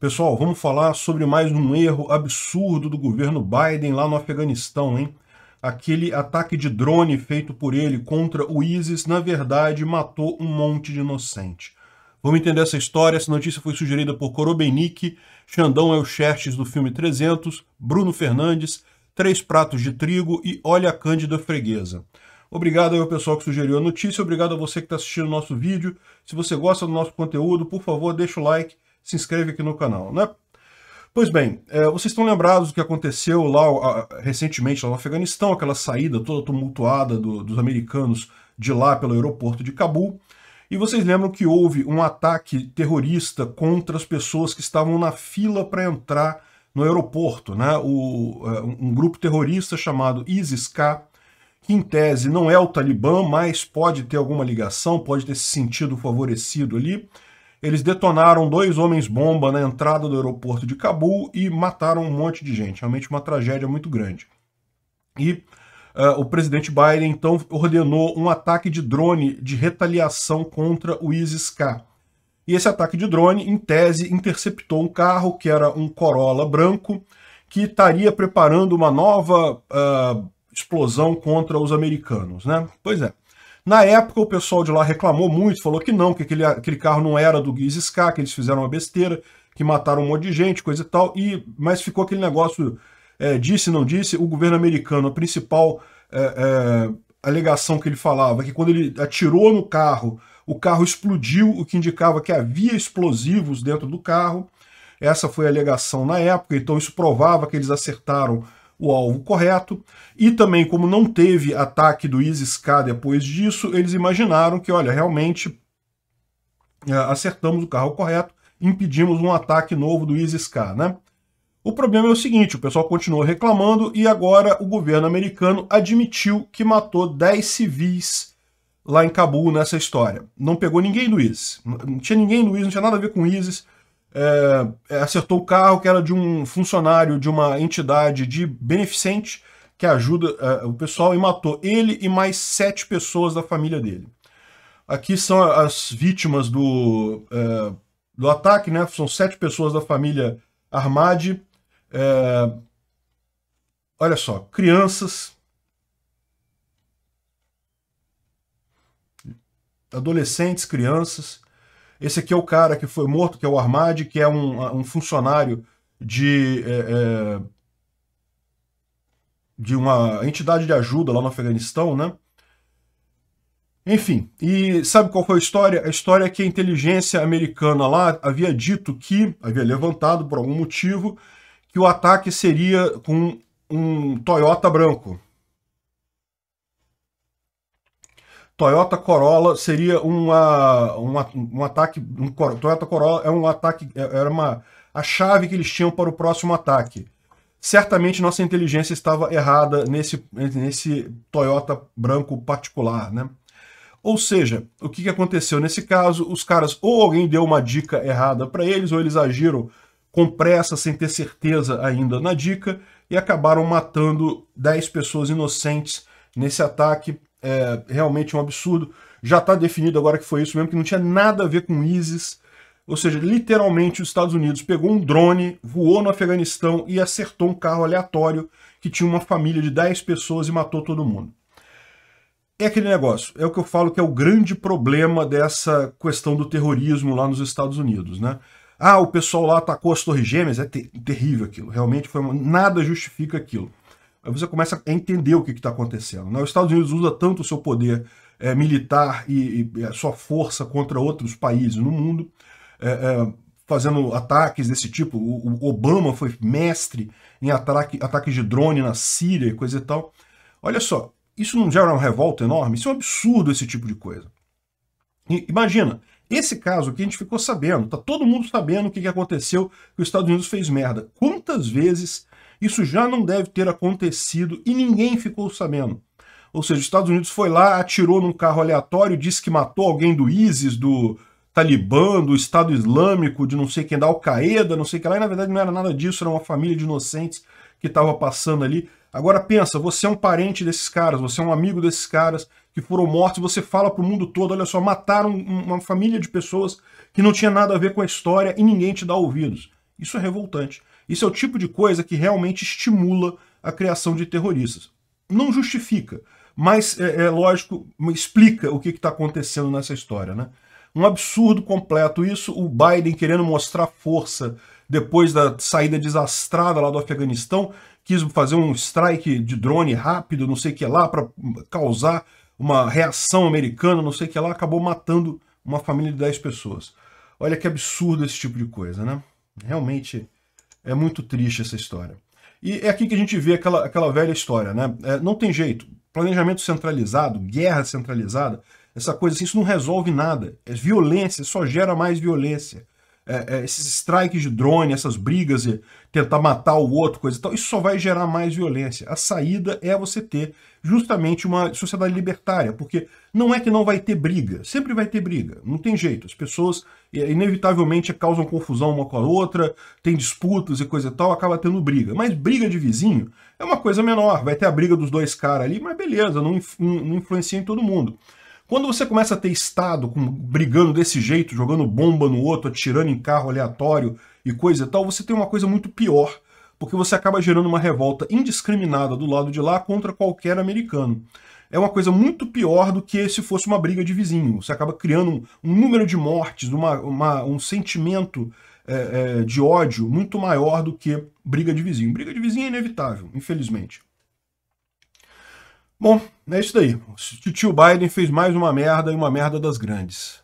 Pessoal, vamos falar sobre mais um erro absurdo do governo Biden lá no Afeganistão, hein? Aquele ataque de drone feito por ele contra o ISIS, na verdade, matou um monte de inocente. Vamos entender essa história. Essa notícia foi sugerida por Korobenik, Xandão é o Xerxes do filme 300, Bruno Fernandes, Três Pratos de Trigo e Olha a Cândida Freguesa. Obrigado ao pessoal que sugeriu a notícia, obrigado a você que está assistindo o nosso vídeo. Se você gosta do nosso conteúdo, por favor, deixa o like se inscreve aqui no canal, né? Pois bem, é, vocês estão lembrados do que aconteceu lá a, recentemente lá no Afeganistão, aquela saída toda tumultuada do, dos americanos de lá pelo aeroporto de Cabul. E vocês lembram que houve um ataque terrorista contra as pessoas que estavam na fila para entrar no aeroporto, né? O, é, um grupo terrorista chamado ISIS-K, que em tese não é o Talibã, mas pode ter alguma ligação, pode ter se sentido favorecido ali, eles detonaram dois homens-bomba na entrada do aeroporto de Cabul e mataram um monte de gente. Realmente uma tragédia muito grande. E uh, o presidente Biden, então, ordenou um ataque de drone de retaliação contra o ISIS-K. E esse ataque de drone, em tese, interceptou um carro que era um Corolla branco, que estaria preparando uma nova uh, explosão contra os americanos, né? Pois é. Na época, o pessoal de lá reclamou muito, falou que não, que aquele, aquele carro não era do Guiz Ska, que eles fizeram uma besteira, que mataram um monte de gente, coisa e tal, e, mas ficou aquele negócio, é, disse, não disse, o governo americano, a principal é, é, alegação que ele falava, que quando ele atirou no carro, o carro explodiu, o que indicava que havia explosivos dentro do carro, essa foi a alegação na época, então isso provava que eles acertaram o alvo correto, e também como não teve ataque do ISIS-K depois disso, eles imaginaram que, olha, realmente é, acertamos o carro correto, impedimos um ataque novo do ISIS-K, né? O problema é o seguinte, o pessoal continuou reclamando e agora o governo americano admitiu que matou 10 civis lá em Cabul nessa história. Não pegou ninguém do ISIS. Não tinha ninguém do ISIS, não tinha nada a ver com o ISIS. É, é, acertou o carro que era de um funcionário de uma entidade de beneficente que ajuda é, o pessoal e matou ele e mais sete pessoas da família dele. Aqui são as vítimas do, é, do ataque, né? São sete pessoas da família Armadi. É, olha só, crianças, adolescentes, crianças, esse aqui é o cara que foi morto, que é o Armad, que é um, um funcionário de, é, é, de uma entidade de ajuda lá no Afeganistão, né? Enfim, e sabe qual foi a história? A história é que a inteligência americana lá havia dito que, havia levantado por algum motivo, que o ataque seria com um Toyota branco, Toyota Corolla seria uma, uma um ataque. Um, Toyota Corolla é um ataque. É, era uma, a chave que eles tinham para o próximo ataque. Certamente nossa inteligência estava errada nesse, nesse Toyota branco particular, né? Ou seja, o que aconteceu nesse caso? Os caras, ou alguém deu uma dica errada para eles, ou eles agiram com pressa, sem ter certeza ainda na dica, e acabaram matando 10 pessoas inocentes nesse ataque é realmente um absurdo. Já está definido agora que foi isso mesmo, que não tinha nada a ver com ISIS. Ou seja, literalmente os Estados Unidos pegou um drone, voou no Afeganistão e acertou um carro aleatório que tinha uma família de 10 pessoas e matou todo mundo. É aquele negócio, é o que eu falo que é o grande problema dessa questão do terrorismo lá nos Estados Unidos, né? Ah, o pessoal lá atacou as Torres Gêmeas, é ter terrível aquilo, realmente foi uma... nada justifica aquilo. Aí você começa a entender o que está acontecendo. Né? Os Estados Unidos usa tanto o seu poder é, militar e, e, a sua força contra outros países no mundo, é, é, fazendo ataques desse tipo. O, o Obama foi mestre em ataque, ataques de drone na Síria e coisa e tal. Olha só, isso não gera uma revolta enorme? Isso é um absurdo esse tipo de coisa. E, imagina, esse caso aqui a gente ficou sabendo, tá todo mundo sabendo o que, que aconteceu, que os Estados Unidos fez merda. Quantas vezes isso já não deve ter acontecido e ninguém ficou sabendo. Ou seja, os Estados Unidos foi lá, atirou num carro aleatório, disse que matou alguém do ISIS, do Talibã, do Estado Islâmico, de não sei quem, da Al-Qaeda, não sei o que lá, e na verdade não era nada disso, era uma família de inocentes que estava passando ali. Agora pensa, você é um parente desses caras, você é um amigo desses caras que foram mortos, você fala para o mundo todo, olha só, mataram uma família de pessoas que não tinha nada a ver com a história e ninguém te dá ouvidos. Isso é revoltante. Isso é o tipo de coisa que realmente estimula a criação de terroristas. Não justifica, mas é, é lógico, explica o que está acontecendo nessa história. Né? Um absurdo completo isso, o Biden querendo mostrar força depois da saída desastrada lá do Afeganistão, quis fazer um strike de drone rápido, não sei o que lá, para causar uma reação americana, não sei o que lá, acabou matando uma família de 10 pessoas. Olha que absurdo esse tipo de coisa, né? Realmente é muito triste essa história. E é aqui que a gente vê aquela, aquela velha história, né? É, não tem jeito. Planejamento centralizado, guerra centralizada, essa coisa assim, isso não resolve nada. É violência, só gera mais violência. É, é, esses strikes de drone, essas brigas e tentar matar o outro, coisa e tal, isso só vai gerar mais violência. A saída é você ter justamente uma sociedade libertária, porque não é que não vai ter briga, sempre vai ter briga, não tem jeito. As pessoas é, inevitavelmente causam confusão uma com a outra, tem disputas e coisa e tal, acaba tendo briga. Mas briga de vizinho é uma coisa menor, vai ter a briga dos dois caras ali, mas beleza, não, não influencia em todo mundo. Quando você começa a ter Estado com, brigando desse jeito, jogando bomba no outro, atirando em carro aleatório e coisa e tal, você tem uma coisa muito pior, porque você acaba gerando uma revolta indiscriminada do lado de lá contra qualquer americano. É uma coisa muito pior do que se fosse uma briga de vizinho. Você acaba criando um, número de mortes, uma, uma, um sentimento é, é, de ódio muito maior do que briga de vizinho. Briga de vizinho é inevitável, infelizmente. Bom, é isso daí. O tio Biden fez mais uma merda e uma merda das grandes.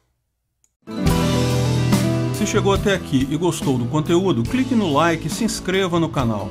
Se chegou até aqui e gostou do conteúdo, clique no like e se inscreva no canal.